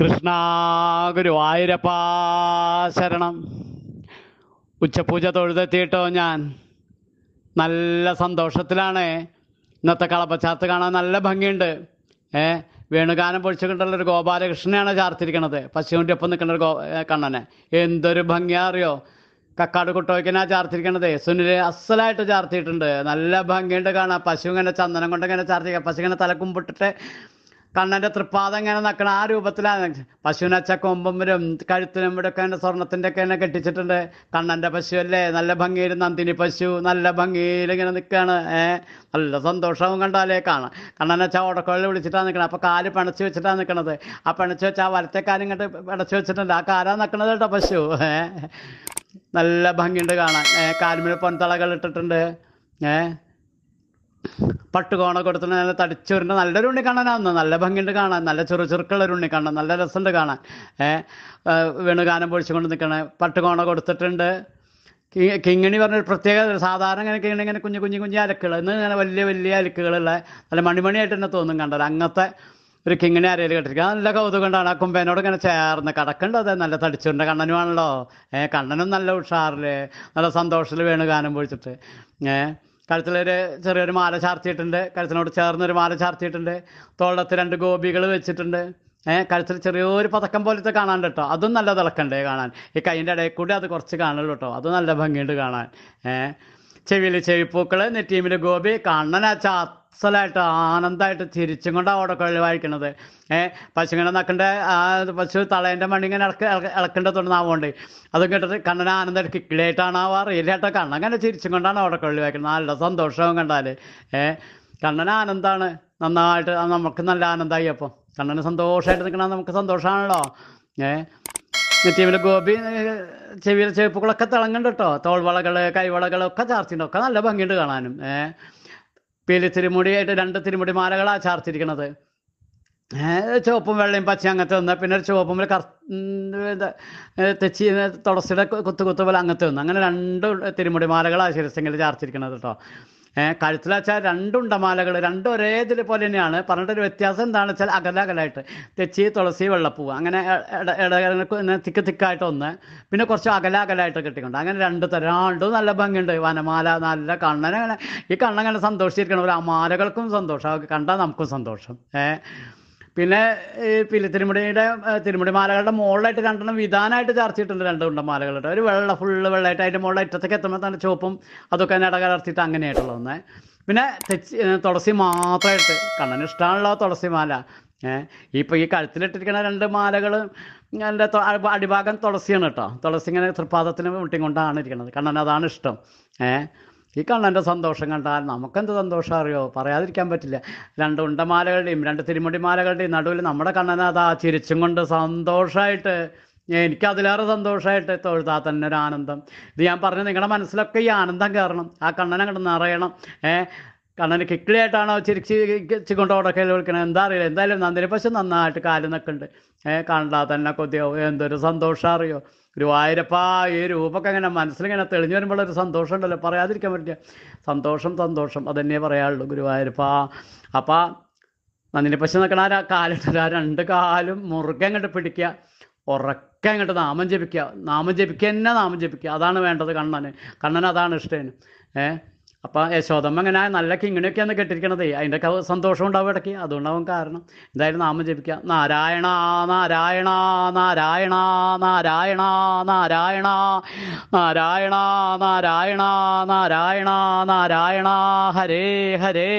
കൃഷ്ണ ഗുരുവായൂരപ്പാ ഉച്ചപൂജ തൊഴുതെത്തിയിട്ടോ ഞാൻ നല്ല സന്തോഷത്തിലാണ് ഇന്നത്തെ കളപ്പച്ചാർത്ത് കാണാൻ നല്ല ഭംഗിയുണ്ട് ഏഹ് വേണുഗാനം പൊഴിച്ചുകൊണ്ടുള്ള ഒരു ഗോപാലകൃഷ്ണനെയാണ് ചാർത്തിരിക്കണത് പശുവിൻ്റെ ഒപ്പം നിൽക്കുന്ന ഒരു ഗോ കണ്ണനെ എന്തൊരു ഭംഗിയാ അറിയോ കക്കാട് കുട്ടോയ്ക്കനാ ചാർത്തിരിക്കണത് സുനിൽ അസലായിട്ട് ചാർത്തിയിട്ടുണ്ട് നല്ല ഭംഗിയുണ്ട് കാണാം പശു ഇങ്ങനെ ചന്ദനം കൊണ്ടിങ്ങനെ ഇങ്ങനെ പശു ഇങ്ങനെ തലക്കുമ്പിട്ടിട്ട് കണ്ണൻ്റെ തൃപ്പാദം ഇങ്ങനെ നിൽക്കണ ആ രൂപത്തിലാണ് പശുവിനച്ച കൊമ്പുമ്പരും കഴുത്തിനും ഇവിടെയൊക്കെ എൻ്റെ സ്വർണത്തിൻ്റെ ഒക്കെ എന്നെ കെട്ടിച്ചിട്ടുണ്ട് കണ്ണൻ്റെ പശു അല്ലേ നല്ല ഭംഗിയിൽ നന്ദിനി പശു നല്ല ഭംഗിയിൽ ഇങ്ങനെ നിൽക്കുകയാണ് ഏഹ് നല്ല സന്തോഷവും കണ്ടാലേ കാണാം കണ്ണനച്ച ഓടക്കുഴൽ വിളിച്ചിട്ടാണ് നിൽക്കണത് അപ്പോൾ കാല് പിണച്ച് വെച്ചിട്ടാണ് നിൽക്കണത് ആ പിണച്ച് വെച്ച് ആ വലത്തെ കാലം ഇങ്ങോട്ട് പിണച്ച് വെച്ചിട്ടുണ്ട് ആ കാലാ നിൽക്കണത് കേട്ടോ പശു ഏഹ് നല്ല ഭംഗിയുണ്ട് കാണാൻ ഏഹ് കാൽമിൽ പൊൻതളകൾ ഇട്ടിട്ടുണ്ട് ഏഹ് പട്ടുകോണൊക്കെ എടുത്തിട്ട് നല്ല തടിച്ചുരുണ്ട് നല്ലൊരു ഉണ്ണി ഉണ്ണിക്കണ്ണനാന്ന് നല്ല ഭംഗിയുണ്ട് കാണാൻ നല്ല ചെറു ചെറുക്കുള്ളൊരു കാണാൻ നല്ല രസമുണ്ട് കാണാൻ ഏഹ് വേണുഗാനം പൊഴിച്ചുകൊണ്ട് നിൽക്കണേ പട്ടുകോണ കൊടുത്തിട്ടുണ്ട് കിങ്ങിണി പറഞ്ഞൊരു പ്രത്യേക സാധാരണ ഇങ്ങനെ കിങ്ങിണി ഇങ്ങനെ കുഞ്ഞു കുഞ്ഞു കുഞ്ഞു അലക്കുകൾ ഇന്ന് ഇങ്ങനെ വലിയ വലിയ അലക്കുകളുള്ള നല്ല മണിമണിയായിട്ട് തന്നെ തോന്നും കണ്ടത് അങ്ങനത്തെ ഒരു കിങ്ങിണി അരയിൽ കെട്ടിരിക്കുക നല്ല കൗതുകം കൊണ്ടാണ് ആ കുമ്പേനോട് ഇങ്ങനെ ചേർന്ന് കിടക്കണ്ട അതെ നല്ല തടിച്ചുണ്ട് കണ്ണനുമാണല്ലോ ഏഹ് കണ്ണനും നല്ല ഉഷാറിൽ നല്ല സന്തോഷത്തിൽ വേണു ഗാനം പൊഴിച്ചിട്ട് ഏഹ് കഴുത്തിലൊരു ചെറിയൊരു മാല ചാർത്തിയിട്ടുണ്ട് കഴുത്തിനോട് ചേർന്നൊരു മാല ചാർത്തിയിട്ടുണ്ട് തോളത്ത് രണ്ട് ഗോപികൾ വെച്ചിട്ടുണ്ട് ഏഹ് കഴുത്തിൽ ചെറിയൊരു പതക്കം പോലത്തെ കാണാൻ കേട്ടോ അതും നല്ല തിളക്കണ്ടേ കാണാൻ ഈ കൈൻ്റെ ഇടയിൽ കൂടി അത് കുറച്ച് കാണുള്ളൂ കേട്ടോ അതും നല്ല ഭംഗിയുണ്ട് കാണാൻ ഏഹ് ചെവിയിൽ ചെവിപ്പൂക്കൾ നെറ്റീമിൽ ഗോപി കണ്ണന ചാസലായിട്ട് ആനന്ദമായിട്ട് തിരിച്ചും കൊണ്ട് അവിടെ ഓടക്കൊള്ളി വായിക്കുന്നത് ഏഹ് പശുങ്ങനെ നക്കിൻ്റെ ആ പശു തളേൻ്റെ മണി ഇങ്ങനെ ഇളക്ക് ഇളക്കേണ്ട തുടർന്നാവുകൊണ്ട് അതും കേട്ടിട്ട് കണ്ണന ആനന്ദമായിട്ട് കിക്കിളിയായിട്ടാണാവോ അറിയില്ല കണ്ണൻ കണ്ണങ്ങനെ ചിരിച്ചും കൊണ്ടാണ് അവിടെ ഓടക്കൊള്ളി വായിക്കുന്നത് നല്ല സന്തോഷവും കണ്ടാൽ ഏഹ് കണ്ണന ആനന്ദമാണ് നന്നായിട്ട് നമുക്ക് നല്ല ആനന്ദമായി അപ്പം കണ്ണന് സന്തോഷമായിട്ട് നിൽക്കണം നമുക്ക് സന്തോഷമാണല്ലോ ഏഹ് നെറ്റീവിൽ ഗോപി ചെവിയിലെ ചെവിപ്പുകളൊക്കെ തിളങ്ങുന്നുണ്ട് കേട്ടോ തോൾവളകള് കൈവളകള് ഒക്കെ ചാർത്തിണ്ട് ഒക്കെ നല്ല ഭംഗിയുണ്ട് കാണാനും ഏഹ് തിരുമുടി ആയിട്ട് രണ്ട് തിരുമുടി മാലകളാ ഏഹ് ചുവപ്പും വെള്ളയും പച്ച അങ്ങനത്തെ ഒന്ന് പിന്നെ ഒരു ചുവപ്പും കർ തെച്ചി തുളസിയുടെ കുത്തു കുത്തു പോലെ അങ്ങനത്തെ ഒന്ന് അങ്ങനെ രണ്ട് തിരുമുടി മാലകളാ ശിരസിംഗിൽ ചാർച്ചിരിക്കണത് കേട്ടോ കഴുത്തിൽ വെച്ചാൽ രണ്ടുണ്ടമാലകൾ രണ്ടും ഒരേ ഇതിൽ പോലെ തന്നെയാണ് ഒരു വ്യത്യാസം എന്താണെന്ന് വെച്ചാൽ അകലകലായിട്ട് തെച്ചി തുളസി വെള്ളപ്പൂവ് അങ്ങനെ തിക്ക് തിക്കായിട്ട് ഒന്ന് പിന്നെ കുറച്ച് അകലകലായിട്ട് കിട്ടിക്കൊണ്ട് അങ്ങനെ രണ്ട് തരം രണ്ടും നല്ല ഭംഗിയുണ്ട് വനമാല നല്ല കണ്ണനെ ഈ കണ്ണങ്ങനെ സന്തോഷിച്ചിരിക്കണം ഒരു അമാലകൾക്കും സന്തോഷം കണ്ടാൽ നമുക്കും സന്തോഷം ഏഹ് പിന്നെ പിന്നെ തിരുമുടിയുടെ തിരുമുടി മാലകളുടെ മുകളിലായിട്ട് രണ്ടെണ്ണം വിധാനമായിട്ട് ചർച്ചയിട്ടുണ്ട് രണ്ട് ഉണ്ട മാലകളുടെ ഒരു വെള്ള ഫുള്ള് വെള്ളമായിട്ട് അതിൻ്റെ മുകളിൽ ഇറ്റത്തേക്ക് എത്തുമ്പോൾ തന്നെ ചുവപ്പും അതൊക്കെ നട കലർത്തിയിട്ട് അങ്ങനെയായിട്ടുള്ള ഒന്ന് പിന്നെ തെച്ചി തുളസി മാത്രമായിട്ട് കണ്ണന് ഇഷ്ടമാണല്ലോ തുളസി മാല ഇപ്പോൾ ഈ കഴുത്തിലിട്ടിരിക്കുന്ന രണ്ട് മാലകൾ എൻ്റെ അടിഭാഗം തുളസിയാണ് കേട്ടോ തുളസി ഇങ്ങനെ തൃപ്പാദത്തിന് മുട്ടിക്കൊണ്ടാണ് ഇരിക്കുന്നത് കണ്ണൻ അതാണ് ഇഷ്ടം ഏഹ് ഈ കണ്ണൻ്റെ സന്തോഷം കണ്ടാൽ നമുക്കെന്ത് സന്തോഷം അറിയോ പറയാതിരിക്കാൻ പറ്റില്ല രണ്ട് ഉണ്ടമാലകളുടെയും രണ്ട് തിരുമുടിമാലകളുടെയും നടുവിൽ നമ്മുടെ അതാ ചിരിച്ചും കൊണ്ട് സന്തോഷമായിട്ട് എനിക്കതിലേറെ സന്തോഷമായിട്ട് തൊഴുതാ തന്നെ ഒരു ആനന്ദം ഇത് ഞാൻ പറഞ്ഞു നിങ്ങളുടെ മനസ്സിലൊക്കെ ഈ ആനന്ദം കയറണം ആ കണ്ണനെ അങ്ങോട്ട് നിറയണം ഏഹ് കണ്ണന് കിക്കിളിയായിട്ടാണോ ചിരിച്ച് ചിരിച്ചുകൊണ്ടോടെ കേൾക്കണം എന്താ അറിയില്ല എന്തായാലും നന്ദിനി പശു നന്നായിട്ട് കാല് നിൽക്കുന്നുണ്ട് ഏഹ് കണ്ടാ തന്നെ കൊതിയോ എന്തൊരു സന്തോഷം അറിയോ ഗുരുവായൂരപ്പ ഈ രൂപമൊക്കെ അങ്ങനെ മനസ്സിലിങ്ങനെ തെളിഞ്ഞു വരുമ്പോൾ ഒരു സന്തോഷം ഉണ്ടല്ലോ പറയാതിരിക്കാൻ പറ്റില്ല സന്തോഷം സന്തോഷം അതന്നെ പറയാറുള്ളൂ ഗുരുവായൂരപ്പ അപ്പം നന്ദിനി പശു നിൽക്കണ ആ കാലിട്ട് ആ രണ്ട് കാലും മുറുകെ അങ്ങോട്ട് പിടിക്കുക ഉറക്കെ അങ്ങോട്ട് നാമം ജപിക്കുക നാമം ജപിക്കുക തന്നെ നാമം ജപിക്കുക അതാണ് വേണ്ടത് കണ്ണന് കണ്ണൻ അതാണ് ഇഷ്ടം ഏഹ് അപ്പൊ യശോദമ്മ ഇങ്ങനെ നല്ല കിങ്ങണിയൊക്കെയാണ് കെട്ടിരിക്കണത് അതിൻ്റെയൊക്കെ സന്തോഷം ഉണ്ടാവും ഇടയ്ക്ക് അതുകൊണ്ടാവും കാരണം എന്തായാലും നാമം ജപിക്കുക നാരായണ നാരായണ നാരായണ നാരായണ നാരായണ നാരായണ നാരായണ നാരായണ നാരായണ ഹരേ ഹരേ